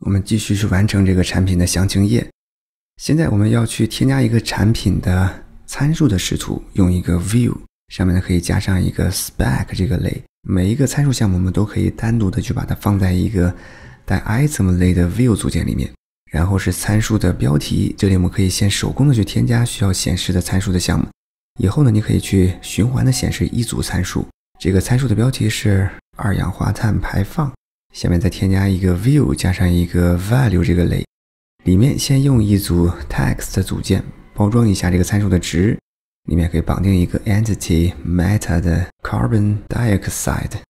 我们继续去完成这个产品的详情页。现在我们要去添加一个产品的参数的视图，用一个 View 上面呢可以加上一个 Spec 这个类。每一个参数项目我们都可以单独的去把它放在一个带 Item 类的 View 组件里面。然后是参数的标题，这里我们可以先手工的去添加需要显示的参数的项目。以后呢你可以去循环的显示一组参数。这个参数的标题是二氧化碳排放。下面再添加一个 View，加上一个 Value 这个类，里面先用一组 Text 组件包装一下这个参数的值，里面可以绑定一个 Entity Meta 的 Carbon Dioxide。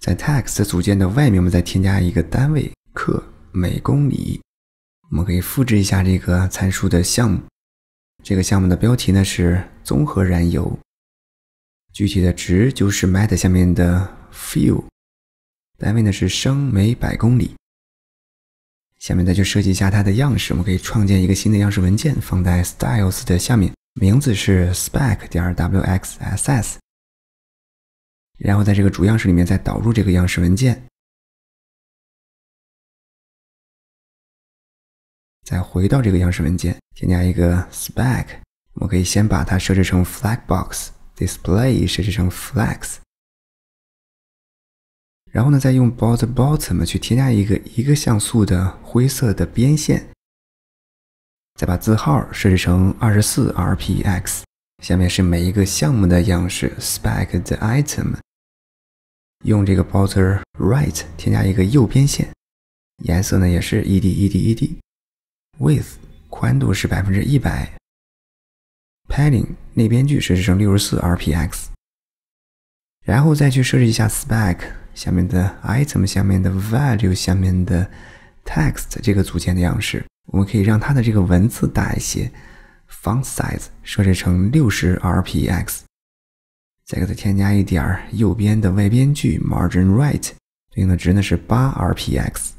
在 Text 组件的外面，我们再添加一个单位克每公里。我们可以复制一下这个参数的项目，这个项目的标题呢是综合燃油，具体的值就是 Meta 下面的 Fuel。单位呢是升每百公里。下面再去设计一下它的样式，我们可以创建一个新的样式文件，放在 styles 的下面，名字是 spec 点 wxss。然后在这个主样式里面再导入这个样式文件。再回到这个样式文件，添加一个 spec，我们可以先把它设置成 f l a g b o x d i s p l a y 设置成 f l a g s 然后呢，再用 border bottom 去添加一个一个像素的灰色的边线。再把字号设置成二十四 rpx。下面是每一个项目的样式，spec the item。用这个 border right 添加一个右边线，颜色呢也是 e d e d e d。width 宽度是百分之一百。padding 内边距设置成六十四 rpx。然后再去设置一下 spec。下面的 item 下面的 value 下面的 text 这个组件的样式，我们可以让它的这个文字大一些，font size 设置成六十 rpx，再给它添加一点儿右边的外边距 margin right 对应的值呢是八 rpx。